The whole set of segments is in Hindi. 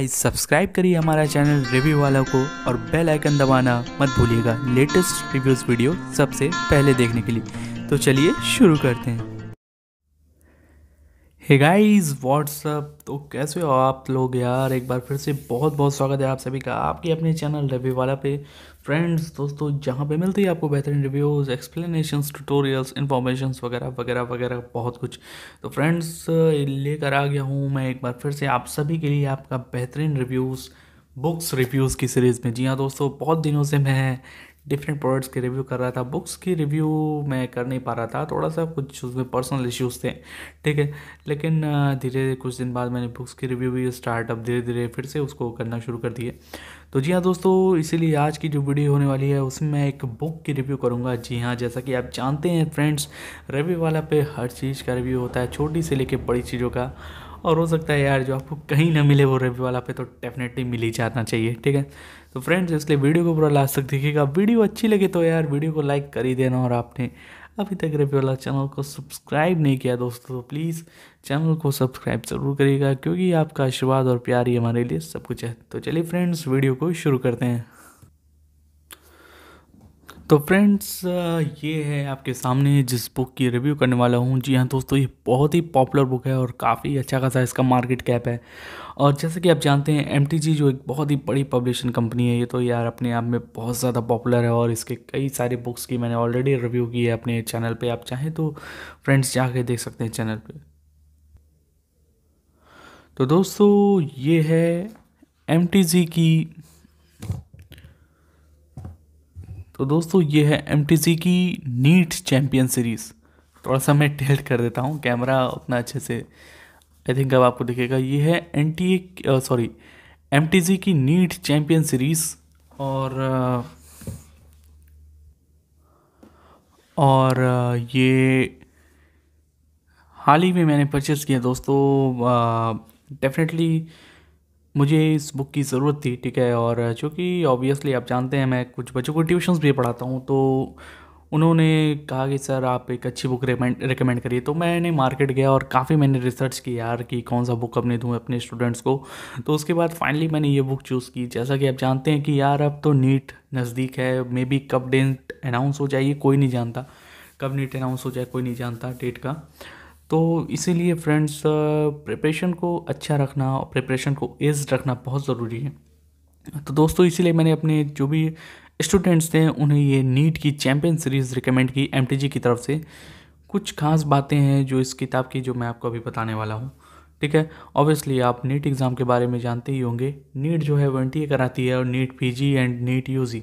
गाइस सब्सक्राइब करिए हमारा चैनल रिव्यू वाला को और बेल आइकन दबाना मत भूलिएगा लेटेस्ट रिव्यूज वीडियो सबसे पहले देखने के लिए तो चलिए शुरू करते हैं हे गाइस व्हाट्सअप तो कैसे हो आप लोग यार एक बार फिर से बहुत बहुत स्वागत है आप सभी का आपके अपने चैनल रिव्यू वाला पे फ्रेंड्स दोस्तों जहाँ पे मिलती है आपको बेहतरीन रिव्यूज़ एक्सप्लेनेशंस ट्यूटोरियल्स इन्फॉर्मेशन वगैरह वगैरह वगैरह बहुत कुछ तो फ्रेंड्स लेकर आ गया हूँ मैं एक बार फिर से आप सभी के लिए आपका बेहतरीन रिव्यूज़ बुक्स रिव्यूज़ की सीरीज़ में जी हाँ दोस्तों बहुत दिनों से मैं डिफरेंट प्रोडक्ट्स के रिव्यू कर रहा था बुक्स की रिव्यू मैं कर नहीं पा रहा था थोड़ा सा कुछ उसमें पर्सनल इश्यूज़ थे ठीक है लेकिन धीरे धीरे कुछ दिन बाद मैंने बुक्स की रिव्यू भी स्टार्टअप धीरे धीरे फिर से उसको करना शुरू कर दिए तो जी हाँ दोस्तों इसीलिए आज की जो वीडियो होने वाली है उसमें मैं एक बुक की रिव्यू करूँगा जी हाँ जैसा कि आप जानते हैं फ्रेंड्स रिव्यू वाला पे हर चीज़ का रिव्यू होता है छोटी से लेकर बड़ी चीज़ों का और हो सकता है यार जो आपको कहीं ना मिले वो रिव्यू वाला पे तो डेफिनेटली मिल ही जाना चाहिए ठीक है तो फ्रेंड्स इसलिए वीडियो को पूरा लास्ट तक देखिएगा वीडियो अच्छी लगे तो यार वीडियो को लाइक कर ही देना और आपने अभी तक रेपी वाला चैनल को सब्सक्राइब नहीं किया दोस्तों तो प्लीज़ चैनल को सब्सक्राइब ज़रूर करिएगा क्योंकि आपका आशीर्वाद और प्यार ही हमारे लिए सब कुछ है तो चलिए फ्रेंड्स वीडियो को शुरू करते हैं तो फ्रेंड्स ये है आपके सामने जिस बुक की रिव्यू करने वाला हूँ जी हाँ दोस्तों ये बहुत ही पॉपुलर बुक है और काफ़ी अच्छा खासा इसका मार्केट कैप है और जैसे कि आप जानते हैं एम जो एक बहुत ही बड़ी पब्लिशन कंपनी है ये तो यार अपने आप में बहुत ज़्यादा पॉपुलर है और इसके कई सारे बुक्स की मैंने ऑलरेडी रिव्यू की है अपने चैनल पर आप चाहें तो फ्रेंड्स जाके देख सकते हैं चैनल पर तो दोस्तों ये है एम की तो दोस्तों ये है एम की नीट चैम्पियन सीरीज़ थोड़ा सा मैं टेल्ट कर देता हूँ कैमरा उतना अच्छे से आई थिंक अब आपको दिखेगा ये है एन टी सॉरी एम की नीट चैम्पियन सीरीज़ और और ये हाल ही में मैंने परचेज़ किया दोस्तों डेफिनेटली मुझे इस बुक की ज़रूरत थी ठीक है और चूँकि ऑब्वियसली आप जानते हैं मैं कुछ बच्चों को ट्यूशंस भी पढ़ाता हूँ तो उन्होंने कहा कि सर आप एक अच्छी बुक रिकमेंड रिकमेंड करिए तो मैंने मार्केट गया और काफ़ी मैंने रिसर्च की यार कि कौन सा बुक अपने दूँ अपने स्टूडेंट्स को तो उसके बाद फाइनली मैंने ये बुक चूज़ की जैसा कि आप जानते हैं कि यार अब तो नीट नज़दीक है मे बी कब डेट अनाउंस हो ये कोई नहीं जानता कब नीट अनाउंस हो जाए कोई नहीं जानता डेट का तो इसीलिए फ्रेंड्स प्रिपरेशन को अच्छा रखना और प्रिपरेशन को एज रखना बहुत ज़रूरी है तो दोस्तों इसीलिए मैंने अपने जो भी स्टूडेंट्स थे उन्हें ये नीट की चैम्पियन सीरीज़ रिकमेंड की एम की तरफ से कुछ खास बातें हैं जो इस किताब की जो मैं आपको अभी बताने वाला हूँ ठीक है ऑब्वियसली आप नीट एग्ज़ाम के बारे में जानते ही होंगे नीट जो है वन कराती है और NEET PG and NEET UG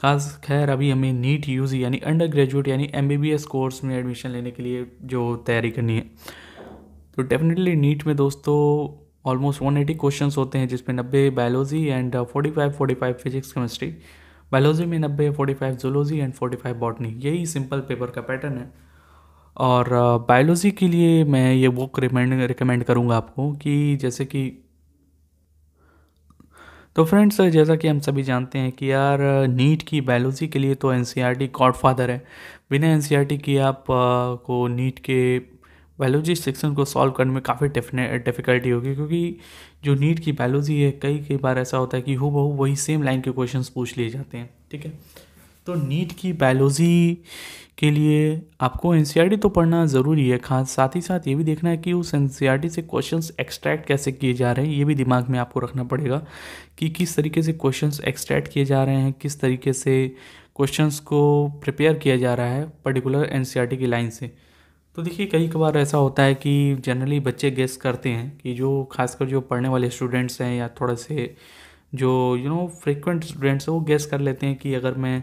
खास खैर अभी हमें नीट यू यानी अंडर ग्रेजुएट यानी एम कोर्स में एडमिशन लेने के लिए जो तैयारी करनी है तो डेफिनेटली नीट में दोस्तों ऑलमोस्ट वन एटी क्वेश्चन होते हैं जिसमें नब्बे biology and forty five forty five physics chemistry biology में नब्बे forty five zoology and forty five botany यही सिंपल पेपर का पैटर्न है और बायोलॉजी uh, के लिए मैं ये बुक रिकमेंड रिकमेंड करूँगा आपको कि जैसे कि तो फ्रेंड्स जैसा कि हम सभी जानते हैं कि यार नीट की बायोलॉजी के लिए तो एन सी गॉडफादर है बिना एन e की आप को नीट के बायोलॉजी सेक्शन को सॉल्व करने में काफ़ी डिफिकल्टी होगी क्योंकि जो नीट की बायोलॉजी है कई कई बार ऐसा होता है कि हु वही सेम लाइन के क्वेश्चंस पूछ लिए जाते हैं ठीक है तो नीट की बायोलॉजी के लिए आपको एन e तो पढ़ना ज़रूरी है खास साथ ही साथ ये भी देखना है कि उस एन e से क्वेश्चंस एक्सट्रैक्ट कैसे किए जा रहे हैं ये भी दिमाग में आपको रखना पड़ेगा कि किस तरीके से क्वेश्चंस एक्सट्रैक्ट किए जा रहे हैं किस तरीके से क्वेश्चंस को प्रिपेयर किया जा रहा है पर्टिकुलर एन e की लाइन से तो देखिए कई कबार ऐसा होता है कि जनरली बच्चे गेस करते हैं कि जो खासकर जो पढ़ने वाले स्टूडेंट्स हैं या थोड़े से जो यू नो फ्रिक्वेंट स्टूडेंट्स हैं वो गेस कर लेते हैं कि अगर मैं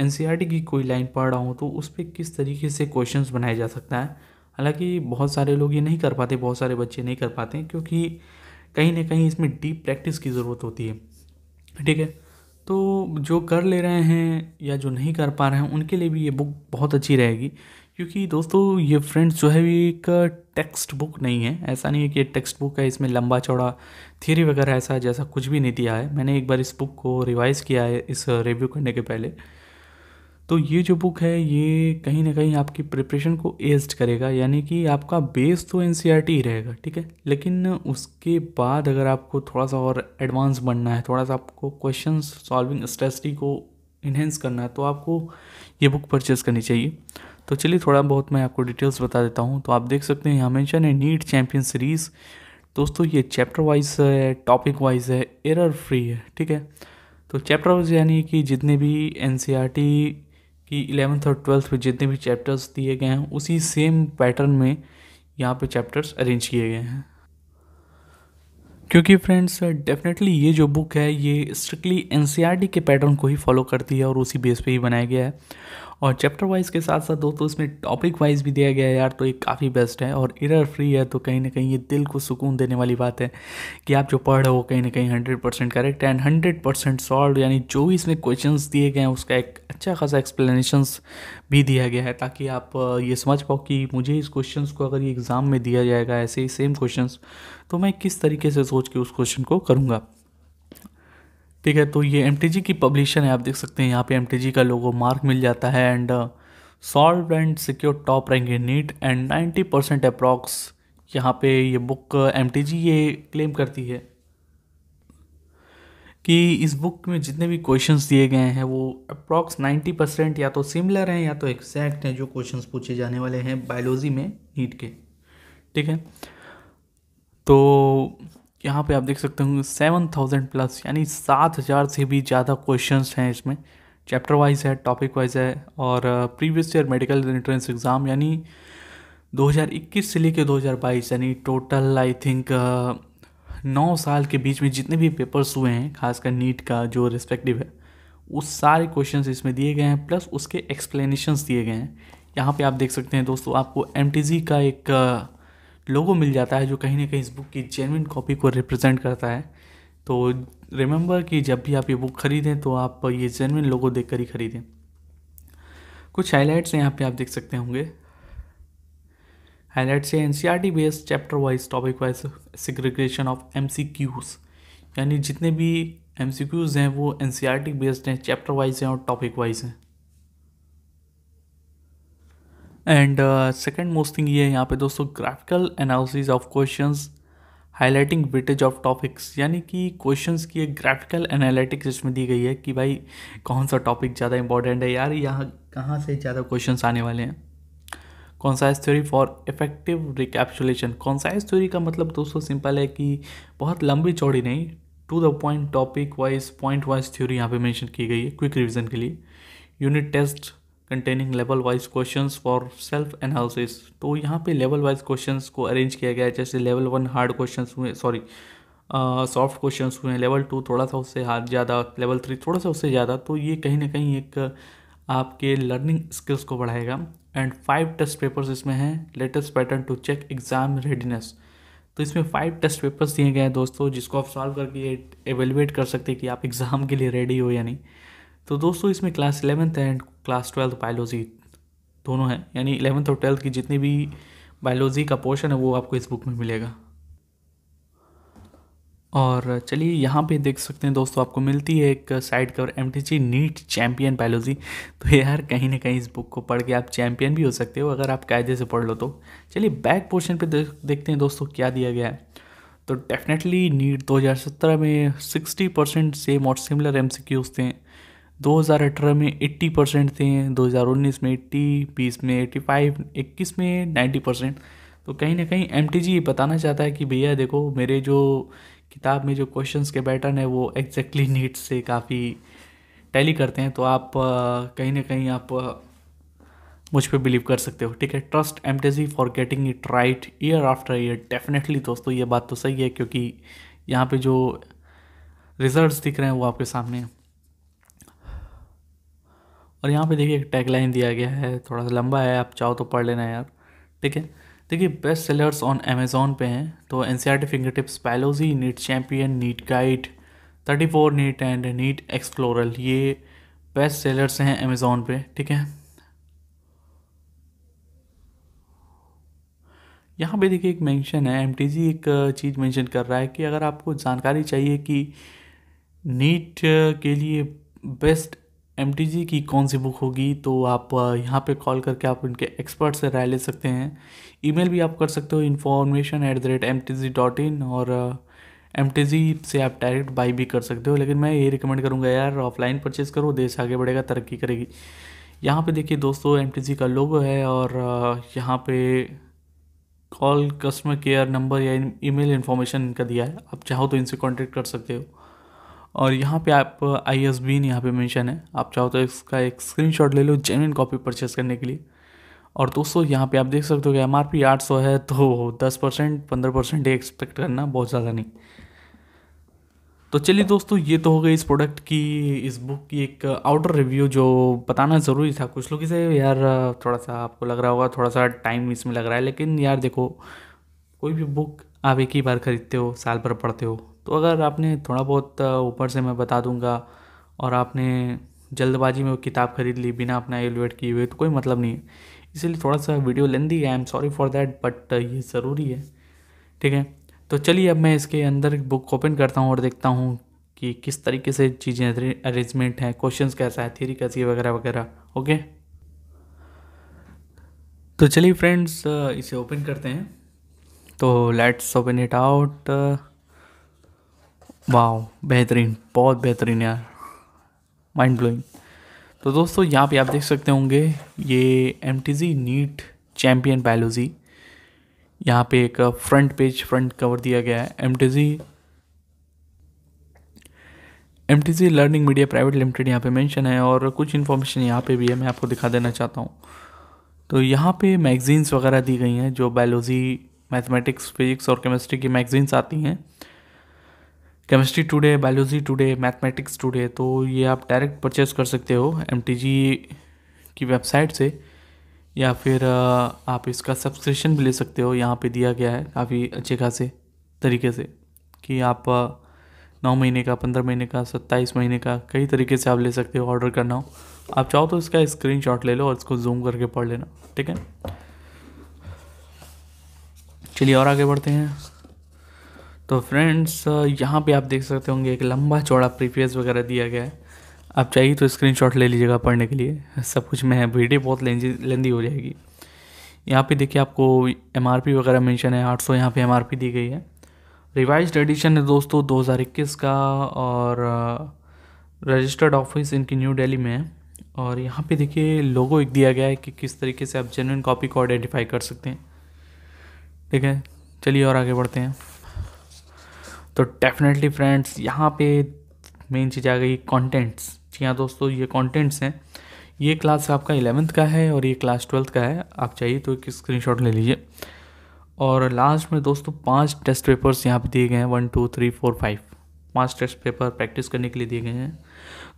एन e की कोई लाइन पढ़ रहा हूँ तो उस पर किस तरीके से क्वेश्चन बनाया जा सकता है हालांकि बहुत सारे लोग ये नहीं कर पाते बहुत सारे बच्चे नहीं कर पाते क्योंकि कहीं ना कहीं इसमें डीप प्रैक्टिस की ज़रूरत होती है ठीक है तो जो कर ले रहे हैं या जो नहीं कर पा रहे हैं उनके लिए भी ये बुक बहुत अच्छी रहेगी क्योंकि दोस्तों ये फ्रेंड्स जो है भी एक टेक्स्ट बुक नहीं है ऐसा नहीं है कि टेक्स्ट बुक है इसमें लंबा चौड़ा थ्योरी वगैरह ऐसा जैसा कुछ भी नहीं दिया है मैंने एक बार इस बुक को रिवाइज़ किया है इस रिव्यू करने के पहले तो ये जो बुक है ये कहीं ना कहीं आपकी प्रिपरेशन को एस्ट करेगा यानी कि आपका बेस तो एन e ही रहेगा ठीक है लेकिन उसके बाद अगर आपको थोड़ा सा और एडवांस बनना है थोड़ा सा आपको क्वेश्चन सॉल्विंग स्ट्रेसटी को इन्हेंस करना है तो आपको ये बुक परचेज़ करनी चाहिए तो चलिए थोड़ा बहुत मैं आपको डिटेल्स बता देता हूँ तो आप देख सकते हैं यहाँ मेंशन है नीट चैम्पियन सीरीज़ दोस्तों ये चैप्टर वाइज है टॉपिक वाइज है एरर फ्री है ठीक है तो चैप्टर वाइज यानी कि जितने भी एन कि इलेवेंथ और ट्वेल्थ में जितने भी चैप्टर्स दिए गए हैं उसी सेम पैटर्न में यहाँ पे चैप्टर्स अरेंज किए गए हैं क्योंकि फ्रेंड्स डेफिनेटली ये जो बुक है ये स्ट्रिक्टली एन e के पैटर्न को ही फॉलो करती है और उसी बेस पे ही बनाया गया है और चैप्टर वाइज के साथ साथ दोस्तों इसमें टॉपिक वाइज भी दिया गया है यार तो ये काफ़ी बेस्ट है और इरर फ्री है तो कहीं ना कहीं ये दिल को सुकून देने वाली बात है कि आप जो पढ़ रहे हो कहीं ना कहीं hundred percent correct and hundred percent solve यानी जो भी इसमें क्वेश्चन दिए गए हैं उसका एक अच्छा खासा एक्सप्लेनेशंस भी दिया गया है ताकि आप ये समझ पाओ कि मुझे इस क्वेश्चन को अगर ये एग्ज़ाम में दिया जाएगा ऐसे ही सेम क्वेश्चन तो मैं किस तरीके से सोच के उस क्वेश्चन को करूँगा ठीक है तो ये एम की पब्लिशन है आप देख सकते हैं यहाँ पे एम का लोगो मार्क मिल जाता है and solve and secure top rank in NEET and 90 percent approx यहाँ पे ये बुक एम uh, ये क्लेम करती है कि इस बुक में जितने भी क्वेश्चंस दिए गए हैं वो अप्रॉक्स 90 परसेंट या तो सिमिलर हैं या तो एक्जैक्ट हैं जो क्वेश्चंस पूछे जाने वाले हैं बायोलॉजी में नीट के ठीक है तो यहाँ पे आप देख सकते होंगे सेवन थाउजेंड प्लस यानी सात हज़ार से भी ज़्यादा क्वेश्चन हैं इसमें चैप्टर वाइज है टॉपिक वाइज है और previous year medical entrance exam यानी 2021 से लेकर 2022 यानी टोटल आई थिंक नौ साल के बीच में जितने भी पेपर्स हुए हैं खासकर नीट का जो रिस्पेक्टिव है उस सारे क्वेश्चंस इसमें दिए गए हैं प्लस उसके एक्सप्लेनेशंस दिए गए हैं यहाँ पे आप देख सकते हैं दोस्तों आपको एम का एक uh, लोगो मिल जाता है जो कहीं ना कहीं इस बुक की जेनविन कॉपी को रिप्रेजेंट करता है तो रिमेंबर कि जब भी आप ये बुक खरीदें तो आप ये जेनविन लोगो देख कर ही खरीदें कुछ हाईलाइट्स हैं यहाँ पे आप देख सकते होंगे हाईलाइट्स है N C R T based chapter wise topic wise segregation of M C Qs यानी जितने भी एम सी क्यूज़ हैं वो N C R T based हैं चैप्टर वाइज हैं और टॉपिक वाइज हैं एंड सेकेंड मोस्ट थिंग ये है यहाँ पे दोस्तों graphical analysis of question highlighting weightage of topics यानी कि क्वेश्चंस की एक ग्राफिकल एनालिटिक्स इसमें दी गई है कि भाई कौन सा टॉपिक ज़्यादा इंपॉर्टेंट है यार यहाँ कहाँ से ज़्यादा क्वेश्चंस आने वाले हैं concise theory for effective recapsulation concise theory का मतलब दोस्तों सिंपल है कि बहुत लंबी चौड़ी नहीं to the point topic wise point wise theory यहाँ पे मेंशन की गई है क्विक रिवीजन के लिए unit test containing level wise questions for self analysis तो यहाँ पे लेवल वाइज क्वेश्चंस को अरेंज किया गया है जैसे लेवल वन हार्ड क्वेश्चंस हुए सॉरी सॉफ्ट क्वेश्चंस हुए लेवल टू थोड़ा सा उससे ज़्यादा लेवल थ्री थोड़ा सा उससे ज़्यादा तो ये कहीं ना कहीं एक आपके लर्निंग स्किल्स को बढ़ाएगा एंड फाइव टेस्ट पेपर्स इसमें हैं latest pattern to check exam readiness तो इसमें फाइव टेस्ट पेपर्स दिए गए हैं दोस्तों जिसको आप सॉल्व करके एवेलुएट कर सकते हैं कि आप एग्ज़ाम के लिए रेडी हो या नहीं तो दोस्तों इसमें class eleventh and class twelfth biology दोनों हैं यानी इलेवेंथ और ट्वेल्थ की जितनी भी बायोलॉजी का पोर्शन है वो आपको इस बुक में मिलेगा और चलिए यहाँ पे देख सकते हैं दोस्तों आपको मिलती है एक side cover M T NEET champion biology तो यार कहीं ना कहीं इस बुक को पढ़ के आप चैम्पियन भी हो सकते हो अगर आप कायदे से पढ़ लो तो चलिए बैक पोर्शन पे देख, देखते हैं दोस्तों क्या दिया गया है तो डेफिनेटली नीट 2017 में 60 परसेंट सेम और सिमिलर एम थे 2018 में 80 परसेंट थे 2019 में 80 बीस में 85 21 में 90 परसेंट तो कहीं ना कहीं एम ये बताना चाहता है कि भैया देखो मेरे जो किताब में जो क्वेश्चंस के पैटर्न है वो एग्जैक्टली exactly नीट से काफ़ी टैली करते हैं तो आप कहीं ना कहीं आप मुझ पर बिलीव कर सकते हो ठीक है trust M for getting it right year after year definitely दोस्तों ये बात तो सही है क्योंकि यहाँ पे जो रिजल्ट्स दिख रहे हैं वो आपके सामने हैं और यहाँ पे देखिए एक टैगलाइन दिया गया है थोड़ा सा लंबा है आप चाहो तो पढ़ लेना यार ठीक है देखिए बेस्ट सेलर्स ऑन अमेजोन पे हैं तो N C R T finger tips पैलोजी NEET champion NEET guide thirty four NEET and NEET explorer ये बेस्ट सेलर्स हैं अमेज़ोन पे ठीक है यहाँ पे देखिए एक मेंशन है एम एक चीज़ मेंशन कर रहा है कि अगर आपको जानकारी चाहिए कि नीट के लिए बेस्ट एम की कौन सी बुक होगी तो आप यहाँ पे कॉल करके आप इनके एक्सपर्ट से राय ले सकते हैं ईमेल भी आप कर सकते हो information at the rate M dot in और एम से आप डायरेक्ट बाई भी कर सकते हो लेकिन मैं ये रिकमेंड करूँगा यार ऑफलाइन परचेज़ करो देश आगे बढ़ेगा तरक्की करेगी यहाँ पे देखिए दोस्तों एम का लोगो है और यहाँ पे कॉल कस्टमर केयर नंबर या ईमेल इन्फॉर्मेशन इनका दिया है आप चाहो तो इनसे कॉन्टेक्ट कर सकते हो और यहाँ पे आप आई एस बी यहाँ पर मैंशन है आप चाहो तो इसका एक शॉट ले लो जेनविन कॉपी परचेस करने के लिए और दोस्तों यहाँ पे आप देख सकते हो कि एम आर पी आठ सौ है तो दस परसेंट पंद्रह परसेंट एक्सपेक्ट करना बहुत ज़्यादा नहीं तो चलिए दोस्तों ये तो हो गई इस प्रोडक्ट की इस बुक की एक आउटर रिव्यू जो बताना ज़रूरी था कुछ लोग इसे यार थोड़ा सा आपको लग रहा होगा थोड़ा सा टाइम इसमें लग रहा है लेकिन यार देखो कोई भी बुक आप एक ही बार ख़रीदते हो साल भर पढ़ते हो तो अगर आपने थोड़ा बहुत ऊपर से मैं बता दूंगा और आपने जल्दबाजी में वो किताब खरीद ली बिना अपना एलिवेट किए हुए तो कोई मतलब नहीं है इसीलिए थोड़ा सा वीडियो लेंदी है I am sorry for that but ये ज़रूरी है ठीक है तो चलिए अब मैं इसके अंदर बुक ओपन करता हूँ और देखता हूँ कि किस तरीके से चीज़ें अरेंजमेंट हैं क्वेश्चंस कैसा है थेरी कैसी है वगैरह वगैरह ओके तो चलिए फ्रेंड्स इसे ओपन करते हैं तो लेट्स ओपन इट आउट वाह बेहतरीन बहुत बेहतरीन यार माइंड ब्लोइंग तो दोस्तों यहाँ पे आप देख सकते होंगे ये M T G NEET champion biology यहाँ पे एक फ्रंट पेज फ्रंट कवर दिया गया है M T G M T G learning media private limited यहाँ पे मेंशन है और कुछ इन्फॉर्मेशन यहाँ पे भी है मैं आपको दिखा देना चाहता हूँ तो यहाँ पे मैगज़ीन्स वगैरह दी गई हैं जो बायोलॉजी मैथमेटिक्स फिजिक्स और केमिस्ट्री की मैगज़ीन्स आती हैं chemistry today biology today mathematics today तो ये आप डायरेक्ट परचेज कर सकते हो एम की वेबसाइट से या फिर आप इसका सब्सक्रिप्शन भी ले सकते हो यहाँ पे दिया गया है काफ़ी अच्छे खासे तरीके से कि आप नौ महीने का पंद्रह महीने का सत्ताईस महीने का कई तरीके से आप ले सकते हो ऑर्डर करना हो आप चाहो तो इसका स्क्रीन ले लो और इसको जूम करके पढ़ लेना ठीक है चलिए और आगे बढ़ते हैं तो फ्रेंड्स uh, यहाँ पे आप देख सकते होंगे एक लंबा चौड़ा प्रीफेस वगैरह दिया गया है आप चाहिए तो स्क्रीनशॉट ले लीजिएगा पढ़ने के लिए सब कुछ में है वीडियो बहुत लेंदी हो जाएगी यहाँ पे देखिए आपको एम वगैरह मेंशन है 800 सौ यहाँ पर एम दी गई है रिवाइज एडिशन है दोस्तों 2021 का और रजिस्टर्ड uh, ऑफिस इनकी न्यू डेली में है और यहाँ पे देखिए लोगो एक दिया गया है कि किस तरीके से आप जेन्यून कॉपी को आइडेंटिफाई कर सकते हैं ठीक है चलिए और आगे बढ़ते हैं तो डेफिनेटली फ्रेंड्स यहाँ पे मेन चीज़ आ गई कॉन्टेंट्स जी हाँ दोस्तों ये कॉन्टेंट्स हैं ये क्लास आपका इलेवंथ का है और ये क्लास ट्वेल्थ का है आप चाहिए तो एक स्क्रीन ले लीजिए और लास्ट में दोस्तों पांच टेस्ट पेपर्स यहाँ पे दिए गए हैं one two three four five पांच टेस्ट पेपर प्रैक्टिस करने के लिए दिए गए हैं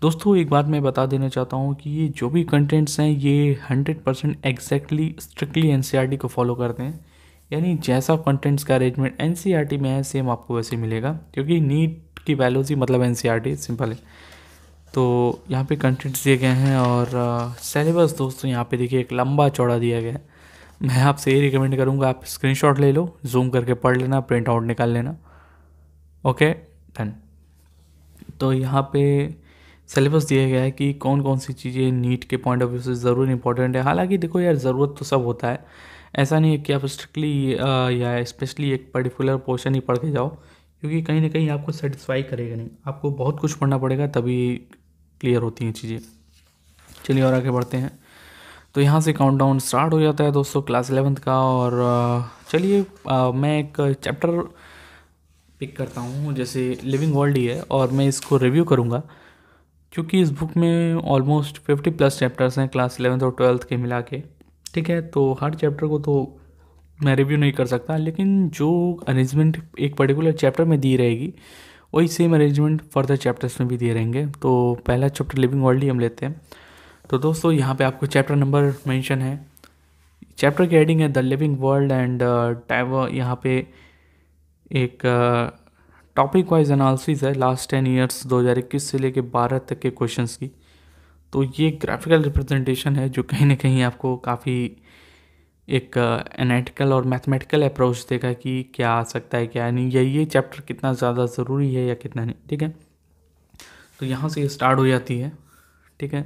दोस्तों एक बात मैं बता देना चाहता हूँ कि ये जो भी कंटेंट्स हैं ये hundred percent exactly strictly N को फॉलो करते हैं यानी जैसा कंटेंट्स का अरेंजमेंट एन e में है सेम आपको वैसे मिलेगा क्योंकि नीट की वैल्यूज ही मतलब एन सिंपल e है तो यहाँ पे कंटेंट्स दिए गए हैं और सिलेबस uh, दोस्तों यहाँ पे देखिए एक लंबा चौड़ा दिया गया है मैं आपसे ये रिकमेंड करूँगा आप स्क्रीनशॉट ले लो जूम करके पढ़ लेना प्रिंट आउट निकाल लेना ओके डन तो यहाँ पे सिलेबस दिया गया है कि कौन कौन सी चीज़ें नीट के पॉइंट ऑफ व्यू से ज़रूर इंपॉर्टेंट है हालांकि देखो यार ज़रूरत तो सब होता है ऐसा नहीं है कि आप स्ट्रिक्टली या स्पेशली एक पर्टिकुलर पोर्शन ही पढ़ के जाओ क्योंकि कहीं ना कहीं आपको सेटिस्फाई करेगा नहीं आपको बहुत कुछ पढ़ना पड़ेगा तभी क्लियर होती हैं चीज़ें चलिए और आगे बढ़ते हैं तो यहाँ से काउंट डाउन स्टार्ट हो जाता है दोस्तों क्लास एलेवंथ का और चलिए मैं एक चैप्टर पिक करता हूँ जैसे लिविंग वर्ल्ड ही है और मैं इसको रिव्यू करूँगा क्योंकि इस बुक में ऑलमोस्ट फिफ्टी प्लस चैप्टर्स हैं क्लास एलेवंथ और ट्वेल्थ के मिला के ठीक है तो हर चैप्टर को तो मैं रिव्यू नहीं कर सकता लेकिन जो अरेंजमेंट एक पर्टिकुलर चैप्टर में दी रहेगी वही सेम अरेंजमेंट फर्दर चैप्टर्स में भी दिए रहेंगे तो पहला चैप्टर लिविंग वर्ल्ड ही हम लेते हैं तो दोस्तों यहाँ पे आपको चैप्टर नंबर मेंशन है चैप्टर की हेडिंग है द लिविंग वर्ल्ड एंड टाइव यहाँ पे एक टॉपिक वाइज एनालिसिस है लास्ट टेन ईयर्स दो से लेके बारह तक के क्वेश्चन की तो ये ग्राफिकल रिप्रेजेंटेशन है जो कहीं ना कहीं आपको काफ़ी एक एनाटिकल और मैथमेटिकल अप्रोच देगा कि क्या आ सकता है क्या नहीं या ये चैप्टर कितना ज़्यादा ज़रूरी है या कितना नहीं ठीक है तो यहाँ से ये स्टार्ट हो जाती है ठीक है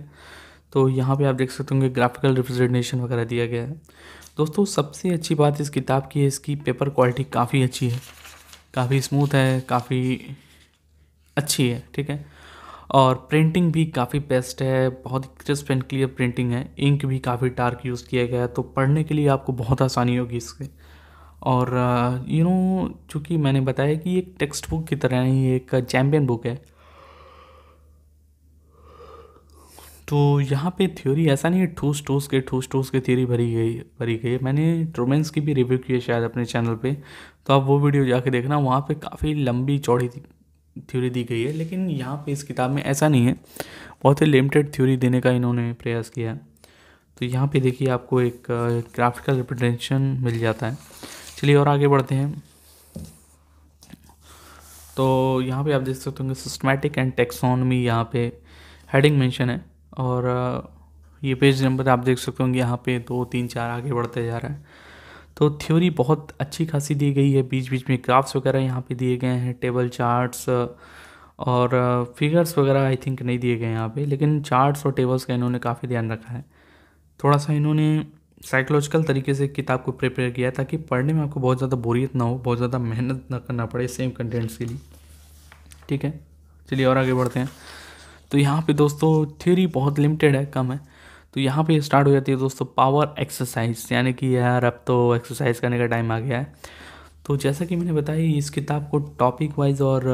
तो यहाँ पे आप देख सकते होंगे ग्राफिकल रिप्रेजेंटेशन वगैरह दिया गया है दोस्तों सबसे अच्छी बात इस किताब की है इसकी पेपर क्वालिटी काफ़ी अच्छी है काफ़ी स्मूथ है काफ़ी अच्छी है ठीक है और प्रिंटिंग भी काफ़ी बेस्ट है बहुत ही क्रिस्प एंड क्लियर प्रिंटिंग है इंक भी काफ़ी डार्क यूज़ किया गया है तो पढ़ने के लिए आपको बहुत आसानी होगी इसके और यू नो चूँकि मैंने बताया कि एक टेक्स्ट बुक की तरह ही एक चैम्पियन बुक है तो यहाँ पे थ्योरी ऐसा नहीं है ठोस ठोस के ठोस ठोस के थ्योरी भरी गई भरी गई मैंने ट्रोमेंस की भी रिव्यू की है शायद अपने चैनल पे तो आप वो वीडियो जाके देखना वहाँ पे काफ़ी लंबी चौड़ी थी थ्योरी दी गई है लेकिन यहाँ पे इस किताब में ऐसा नहीं है बहुत ही लिमिटेड थ्योरी देने का इन्होंने प्रयास किया है तो यहाँ पे देखिए आपको एक ग्राफिकल रिप्रेजेंटेशन मिल जाता है चलिए और आगे बढ़ते हैं तो यहाँ पे आप देख सकते होंगे सिस्टमेटिक एंड टेक्सोनमी यहाँ पे हेडिंग मेंशन है और ये पेज नंबर आप देख सकते होंगे यहाँ पे दो तीन चार आगे बढ़ते जा रहा है तो थ्योरी बहुत अच्छी खासी दी गई है बीच बीच में ग्राफ्स वगैरह यहाँ पे दिए गए हैं टेबल चार्ट्स और फिगर्स वगैरह आई थिंक नहीं दिए गए यहाँ पे लेकिन चार्ट्स और टेबल्स का इन्होंने काफ़ी ध्यान रखा है थोड़ा सा इन्होंने साइकोलॉजिकल तरीके से किताब को प्रिपेयर किया ताकि पढ़ने में आपको बहुत ज़्यादा बोरियत ना हो बहुत ज़्यादा मेहनत ना करना पड़े सेम कंटेंट्स के लिए ठीक है चलिए और आगे बढ़ते हैं तो यहाँ पे दोस्तों थ्योरी बहुत लिमिटेड है कम है तो यहाँ पे स्टार्ट हो जाती है दोस्तों पावर एक्सरसाइज यानी कि यार अब तो एक्सरसाइज करने का टाइम आ गया है तो जैसा कि मैंने बताया इस किताब को टॉपिक वाइज और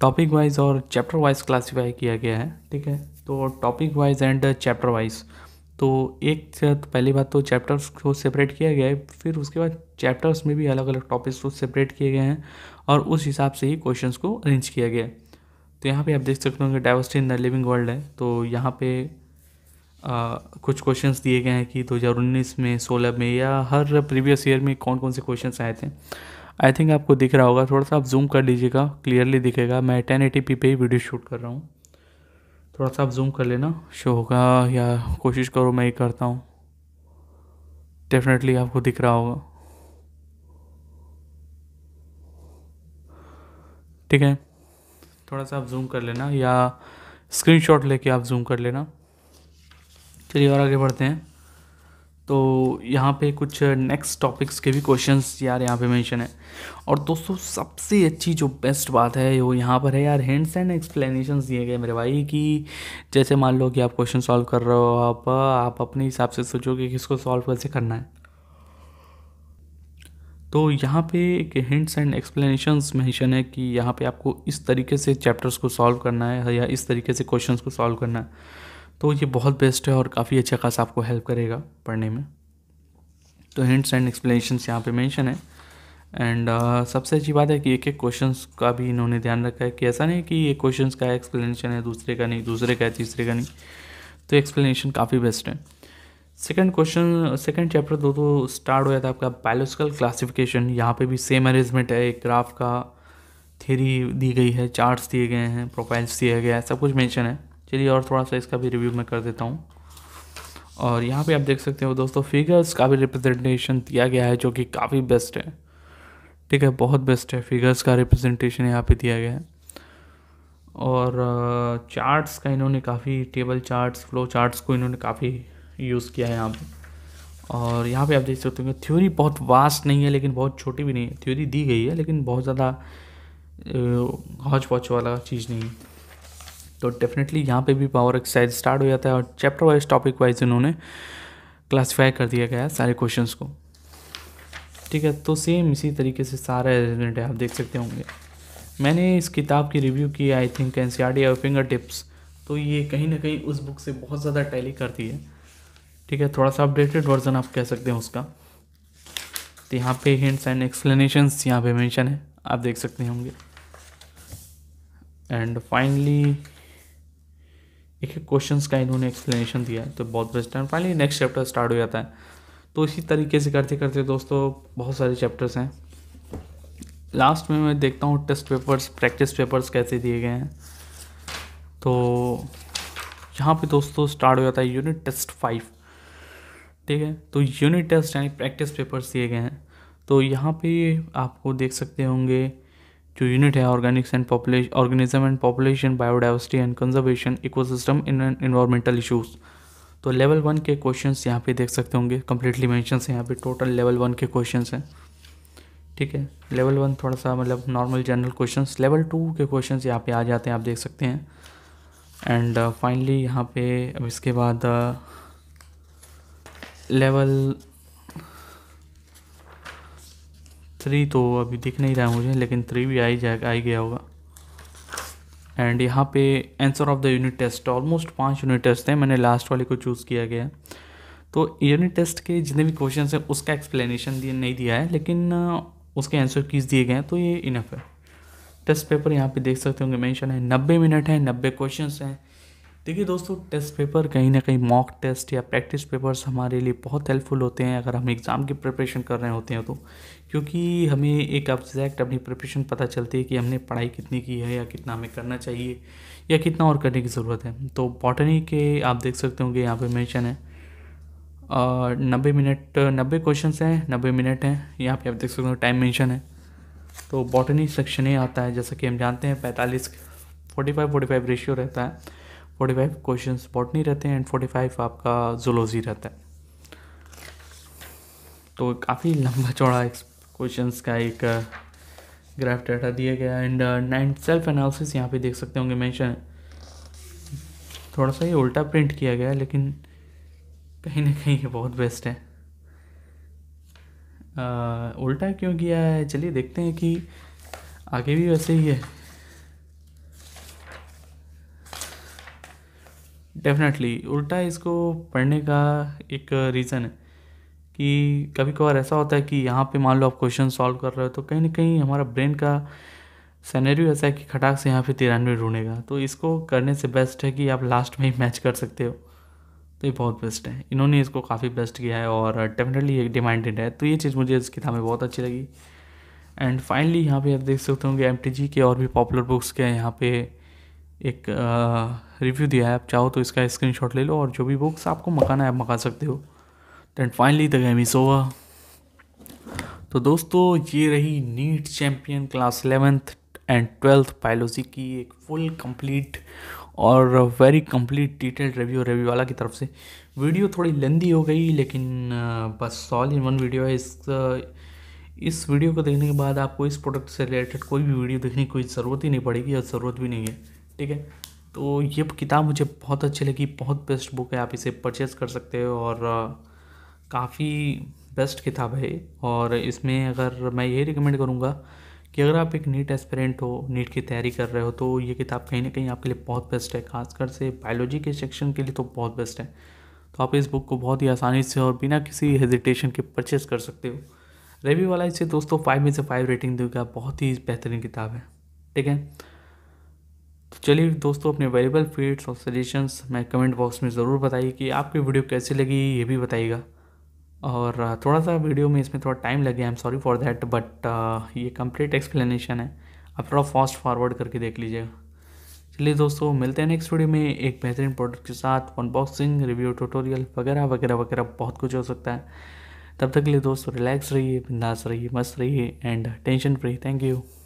टॉपिक वाइज और चैप्टर वाइज क्लासीफाई किया गया है ठीक है तो topic wise and chapter wise तो एक तो पहली बात तो चैप्टर्स को सेपरेट किया गया है फिर उसके बाद चैप्टर्स में भी अलग अलग टॉपिक्स को सेपरेट किए गए हैं और उस हिसाब से ही क्वेश्चंस को अरेंज किया गया है तो यहाँ पे आप देख सकते हो कि diversity in the living world है तो यहाँ पे आ, कुछ क्वेश्चंस दिए गए हैं कि 2019 में 16 में या हर प्रीवियस ईयर में कौन कौन से क्वेश्चंस आए थे आई थिंक आपको दिख रहा होगा थोड़ा सा आप जूम कर लीजिएगा क्लियरली दिखेगा मैं टेन एटी पी पे ही वीडियो शूट कर रहा हूँ थोड़ा सा आप जूम कर लेना शो होगा या कोशिश करो मैं ही करता हूँ डेफिनेटली आपको दिख रहा होगा ठीक है थोड़ा सा आप जूम कर लेना या स्क्रीनशॉट लेके आप जूम कर लेना चलिए और आगे बढ़ते हैं तो यहाँ पे कुछ नेक्स्ट टॉपिक्स के भी क्वेश्चंस यार यहाँ पे मेंशन है और दोस्तों सबसे अच्छी जो बेस्ट बात है वो यहाँ पर है यार हिंट्स एंड एक्सप्लेनेशंस दिए गए मेरे भाई कि जैसे मान लो कि आप क्वेश्चन सॉल्व कर रहे हो आप आप अपने हिसाब से सोचो कि किसको सॉल्व कैसे करना है तो यहाँ पे एक हिंट्स एंड एक्सप्लेनेशंस मेंशन है कि यहाँ पे आपको इस तरीके से चैप्टर्स को सॉल्व करना है या इस तरीके से क्वेश्चंस को सॉल्व करना है तो ये बहुत बेस्ट है और काफ़ी अच्छा खासा आपको हेल्प करेगा पढ़ने में तो हिंट्स एंड एक्सप्लेनेशंस यहाँ पे मेंशन है एंड uh, सबसे अच्छी बात है कि एक एक क्वेश्चन का भी इन्होंने ध्यान रखा है कि ऐसा नहीं कि ये क्वेश्चन का एक्सप्लेनेशन है दूसरे का नहीं दूसरे का है तीसरे का नहीं तो एक्सप्लेनेशन काफ़ी बेस्ट है सेकंड क्वेश्चन सेकंड चैप्टर दो तो स्टार्ट हो था आपका बायोलॉजिकल क्लासिफिकेशन यहाँ पे भी सेम अरेंजमेंट है एक ग्राफ का थेरी दी गई है चार्ट्स दिए गए हैं प्रोफाइल्स दिए गए हैं सब कुछ मेंशन है चलिए और थोड़ा सा इसका भी रिव्यू मैं कर देता हूँ और यहाँ पे आप देख सकते हो दोस्तों फिगर्स का भी रिप्रेजेंटेशन दिया गया है जो कि काफ़ी बेस्ट है ठीक है बहुत बेस्ट है फिगर्स का रिप्रेजेंटेशन यहाँ पे दिया गया है और चार्ट्स uh, का इन्होंने काफ़ी टेबल चार्ट्स फ्लो चार्ट्स को इन्होंने काफ़ी यूज़ किया है यहाँ पर और यहाँ पे आप देख सकते हो थ्योरी बहुत वास्ट नहीं है लेकिन बहुत छोटी भी नहीं है थ्योरी दी गई है लेकिन बहुत ज़्यादा हौच पौच वाला चीज़ नहीं है तो डेफिनेटली यहाँ पे भी पावर एक्सरसाइज स्टार्ट हो जाता है और चैप्टर वाइज टॉपिक वाइज इन्होंने क्लासीफाई कर दिया गया है सारे क्वेश्चन को ठीक है तो सेम इसी तरीके से सारे अरेंजमेंट है आप देख सकते होंगे मैंने इस किताब की रिव्यू की I think N C R D और फिंगर टिप्स तो ये कहीं ना कहीं उस बुक से बहुत ज़्यादा टैली करती है ठीक है थोड़ा सा अपडेटेड वर्जन आप कह सकते हैं उसका तो यहाँ पे हिंट्स एंड एक्सप्लेनेशंस यहाँ पे मेंशन है आप देख सकते होंगे एंड फाइनली एक एक क्वेश्चंस का इन्होंने एक्सप्लेनेशन दिया है तो बहुत बेस्ट है फाइनली नेक्स्ट चैप्टर स्टार्ट हो जाता है तो इसी तरीके से करते करते दोस्तों बहुत सारे चैप्टर्स हैं लास्ट में मैं देखता हूँ टेस्ट पेपर्स प्रैक्टिस पेपर्स कैसे दिए गए हैं तो यहाँ पे दोस्तों स्टार्ट हो जाता है यूनिट टेस्ट फाइव ठीक है तो यूनिट टेस्ट यानी प्रैक्टिस पेपर्स दिए गए हैं तो यहाँ पे आपको देख सकते होंगे जो यूनिट है organisms and population organism and population biodiversity and conservation ecosystem in and environmental issues तो लेवल वन के क्वेश्चन यहाँ पे देख सकते होंगे कम्प्लीटली मैंशंस हैं यहाँ पे टोटल लेवल वन के क्वेश्चन हैं ठीक है लेवल वन थोड़ा सा मतलब normal general question level two के क्वेश्चन यहाँ पे आ जाते हैं आप देख सकते हैं एंड फाइनली uh, यहाँ पे अब इसके बाद uh, लेवल थ्री तो अभी दिख नहीं रहा है मुझे लेकिन थ्री भी आई जाए जाएगा आ गया होगा एंड यहाँ पे answer of the unit test almost पांच यूनिट टेस्ट हैं मैंने लास्ट वाले को चूज़ किया गया है तो यूनिट टेस्ट के जितने भी क्वेश्चन हैं उसका एक्सप्लेनेशन दिया नहीं दिया है लेकिन उसके आंसर किस दिए गए हैं तो ये इनफ है टेस्ट पेपर यहाँ पे देख सकते होंगे मेंशन है नब्बे मिनट हैं नब्बे क्वेश्चंस हैं देखिए दोस्तों टेस्ट पेपर कहीं ना कहीं मॉक टेस्ट या प्रैक्टिस पेपर्स हमारे लिए बहुत हेल्पफुल होते हैं अगर हम एग्ज़ाम की प्रिपरेशन कर रहे होते हैं तो क्योंकि हमें एक एग्जैक्ट अपनी प्रिपरेशन पता चलती है कि हमने पढ़ाई कितनी की है या कितना हमें करना चाहिए या कितना और करने की ज़रूरत है तो बॉटनी के आप देख सकते होंगे यहाँ पर मैंशन है नब्बे मिनट नब्बे क्वेश्चन हैं नब्बे मिनट हैं यहाँ पर आप देख सकते हो टाइम मैंशन है तो बॉटनी सेक्शन ही आता है जैसा कि हम जानते हैं पैंतालीस forty five forty five ratio रहता है फोर्टी फाइव क्वेश्चन बॉटनी रहते हैं एंड फोर्टी फाइव आपका जोलॉजी रहता है तो काफ़ी लंबा चौड़ा क्वेश्चन का एक ग्राफ डाटा दिया गया एंड नाइन सेल्फ एनालिसिस यहाँ पे देख सकते होंगे मेंशन थोड़ा सा ये उल्टा प्रिंट किया गया लेकिन कहीं ना कहीं ये बहुत बेस्ट है आ, उल्टा क्यों किया है चलिए देखते हैं कि आगे भी वैसे ही है डेफिनेटली उल्टा इसको पढ़ने का एक रीज़न है कि कभी कभार ऐसा होता है कि यहाँ पे मान लो आप क्वेश्चन सॉल्व कर रहे हो तो कहीं ना कहीं हमारा ब्रेन का सैनरी ऐसा है कि खटाक से यहाँ पे तिरानवे ढूंढेगा तो इसको करने से बेस्ट है कि आप लास्ट में ही मैच कर सकते हो तो ये बहुत बेस्ट है इन्होंने इसको काफ़ी बेस्ट किया है और डेफिनेटली एक डिमांडेड है तो ये चीज़ मुझे इस किताब में बहुत अच्छी लगी एंड फाइनली यहाँ पे आप देख सकते होंगे एम के और भी पॉपुलर बुक्स के यहाँ पे एक रिव्यू दिया है आप चाहो तो इसका स्क्रीनशॉट ले लो और जो भी बुक्स आपको मंगाना है आप मंगा सकते हो then finally the game is over तो दोस्तों ये रही NEET champion class eleventh and twelfth biology की एक फुल कंप्लीट और very complete detailed review review वाला की तरफ से वीडियो थोड़ी लेंदी हो गई लेकिन बस ऑल इन वन वीडियो है इस इस वीडियो को देखने के बाद आपको इस प्रोडक्ट से रिलेटेड कोई भी वीडियो देखने की कोई ज़रूरत ही नहीं पड़ेगी और ज़रूरत भी नहीं है ठीक है तो ये किताब मुझे बहुत अच्छी लगी बहुत बेस्ट बुक है आप इसे परचेज़ कर सकते हो और काफ़ी बेस्ट किताब है और इसमें अगर मैं ये रिकमेंड करूँगा कि अगर आप एक नीट एस्पेरेंट हो नीट की तैयारी कर रहे हो तो ये किताब कहीं ना कहीं आपके लिए बहुत बेस्ट है खासकर से बायोलॉजी के सेक्शन के लिए तो बहुत बेस्ट है तो आप इस बुक को बहुत ही आसानी से और बिना किसी हेजिटेशन के परचेज़ कर सकते हो रेवी वाला इसे दोस्तों फाइव में से फाइव रेटिंग देगा बहुत ही बेहतरीन किताब है ठीक है तो चलिए दोस्तों अपने वेलेबल फीड्स और सजेशंस मैं कमेंट बॉक्स में ज़रूर बताइए कि आपकी वीडियो कैसी लगी ये भी बताइएगा और थोड़ा सा वीडियो में इसमें थोड़ा टाइम लगे I am sorry for that but ये कंप्लीट एक्सप्लेनेशन है आप थोड़ा फास्ट फॉरवर्ड करके देख लीजिएगा चलिए दोस्तों मिलते हैं नेक्स्ट वीडियो में एक बेहतरीन प्रोडक्ट के साथ अनबॉक्सिंग रिव्यू ट्यूटोरियल वगैरह वगैरह वगैरह बहुत कुछ हो सकता है तब तक के लिए दोस्तों रिलैक्स रहिए बिंदास रहिए मस्त रहिए and tension free thank you